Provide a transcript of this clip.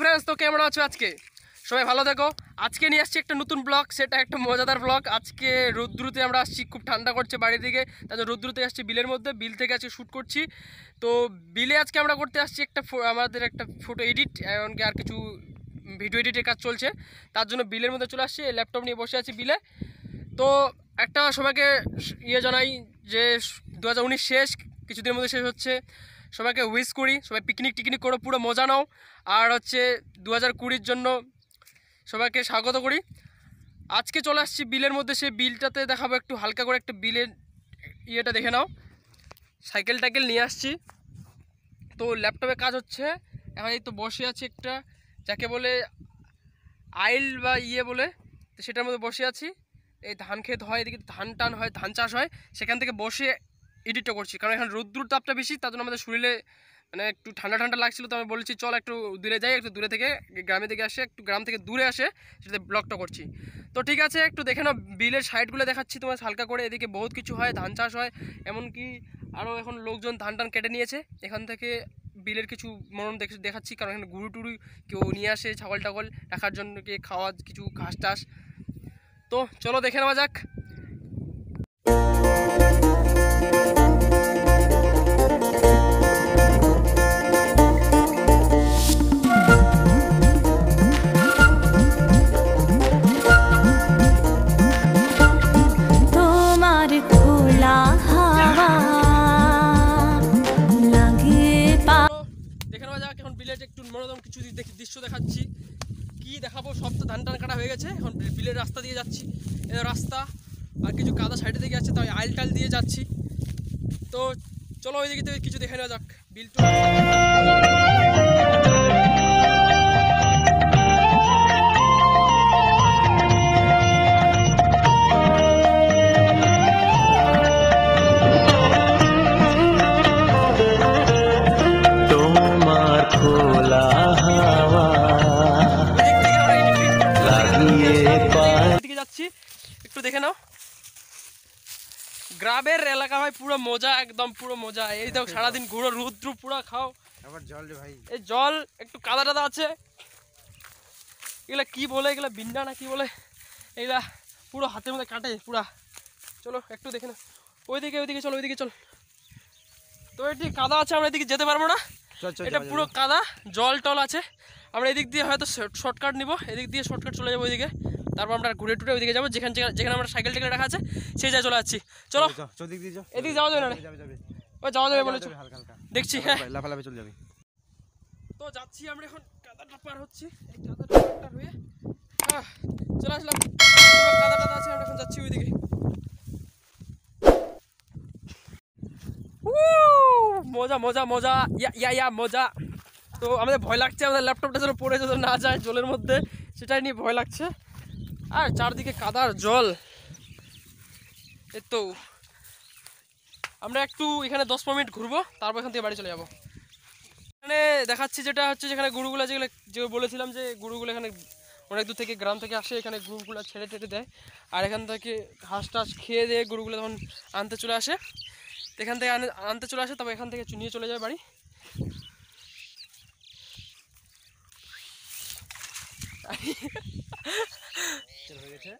friends তো কেমন আছো আজকে সবাই ভালো দেখো আজকে নিয়ে আসছি একটা নতুন ব্লগ সেটা একটা মজাদার ব্লগ আজকে রৌদ্রুতে আমরা আসছি খুব ঠান্ডা করছে বাড়ি থেকে তাদের রৌদ্রুতে আসছি বিলের মধ্যে বিল থেকে আজকে শ্যুট করছি তো বিলে আজকে আমরা করতে আসছি একটা আমাদের একটা ফটো এডিট এমনকি আর কিছু ভিডিও এডিটের কাজ চলছে তার জন্য বিলের মধ্যে চলে আসছি ল্যাপটপ নিয়ে বসে আছি বিলে তো একটা সবাইকে ইয়ে জানাই যে দু শেষ কিছুদিনের মধ্যে শেষ হচ্ছে সবাইকে উইশ করি সবাই পিকনিক টিকনিক করো পুরো মজা নাও আর হচ্ছে দু হাজার কুড়ির জন্য সবাইকে স্বাগত করি আজকে চলে আসছি বিলের মধ্যে সেই বিলটাতে দেখাবো একটু হালকা করে একটা বিলের ইয়েটা দেখে নাও সাইকেল টাইকেল নিয়ে আসছি তো ল্যাপটপে কাজ হচ্ছে এখন এই তো বসে আছি একটা যাকে বলে আইল বা ইয়ে বলে সেটার মধ্যে বসে আছি এই ধান ক্ষেত হয় এদিকে ধান টান হয় ধান চাষ হয় সেখান থেকে বসে এডিটটা করছি কারণ এখন রোদ্রুর তাপটা বেশি তার জন্য আমাদের শরীরে মানে একটু ঠান্ডা ঠান্ডা লাগছিল তো আমি বলছি চল একটু দূরে যাই একটু দূরে থেকে গ্রামে থেকে আসে একটু গ্রাম থেকে দূরে আসে সেটাতে ব্লকটা করছি তো ঠিক আছে একটু দেখে নাও বিলের সাইডগুলো দেখাচ্ছি তোমার হালকা করে এদিকে বহুত কিছু হয় ধান চাষ হয় এমনকি আরও এখন লোকজন ধান টান কেটে নিয়েছে এখান থেকে বিলের কিছু মরণ দেখাচ্ছি কারণ এখানে গুরু টুরু কেউ নিয়ে আসে ছাগল টাগল রাখার জন্য কে খাওয়া কিছু ঘাস টাস তো চলো দেখে নেওয়া যাক বিলেট একটু মনোরম কিছু দেখি দৃশ্য দেখাচ্ছি কি দেখাবো সব তো ধান টান কাটা হয়ে গেছে এখন বিলের রাস্তা দিয়ে যাচ্ছি রাস্তা আর কিছু কাদা সাইডে দিকে আছে তাই আইল টাল দিয়ে যাচ্ছি তো চলো ওই দিকে কিছু দেখে নেওয়া যাক বিল টু দিচ্ছি একটু দেখে নাও গ্রামের এলাকা ভাই পুরো মজা একদম পুরো মজা এই দেখো সারাদিন ঘুরো রুদ্র পুরো খাও আবার জল ভাই এই জল একটু কাদা টাদা আছে এগুলা কি বলে এগুলা বিন্ডা না কি বলে এগুলা পুরো হাতের মধ্যে কাটে পুরা চলো একটু দেখে না ওইদিকে ওইদিকে চলো ওইদিকে চল তো এটি কাদা আছে আমরা এদিকে যেতে পারবো না এটা পুরো কাদা জল টল আছে আমরা এদিক দিয়ে হয়তো শর্টকাট নিব এদিক দিয়ে শর্টকাট চলে যাবো ওইদিকে তারপর আমরা ঘুরে টুরে ওইদিকে যাবো যেখানে যেখানে আমরা সাইকেল টাইকেল রাখা আছে সেই জায়গায় চলে যাচ্ছি চলো এদিকে যাওয়া যাবে না ও যাওয়া যাবে বলে দেখছি হ্যাঁ লাফালাফি চলে যাবে তো যাচ্ছি আমরা এখন কাদাটা পার হচ্ছি এই হয়ে চলে আসলাম কাদা টাদা আছে আমরা এখন যাচ্ছি ওইদিকে মজা মজা মজা ইয়া ইয়া ইয়া মজা তো আমাদের ভয় লাগছে আমাদের ল্যাপটপটা যেন পড়ে যেন না যায় জলের মধ্যে সেটাই নিয়ে ভয় লাগছে আর চারদিকে কাদার জল তো আমরা একটু এখানে দশ পনেরো মিনিট ঘুরবো তারপর এখান থেকে বাড়ি চলে যাবো এখানে দেখাচ্ছি যেটা হচ্ছে যেখানে গরুগুলো যেগুলো যে বলেছিলাম যে গরুগুলো এখানে অনেক দূর থেকে গ্রাম থেকে আসে এখানে গরুগুলো ছেড়ে টেটে দেয় আর এখান থেকে ঘাস টাস খেয়ে দিয়ে গরুগুলো তখন আনতে চলে আসে এখান থেকে আনতে চলে আসে তবে এখান থেকে চুনিয়ে চলে যায় বাড়ি সেল হয়ে গেছে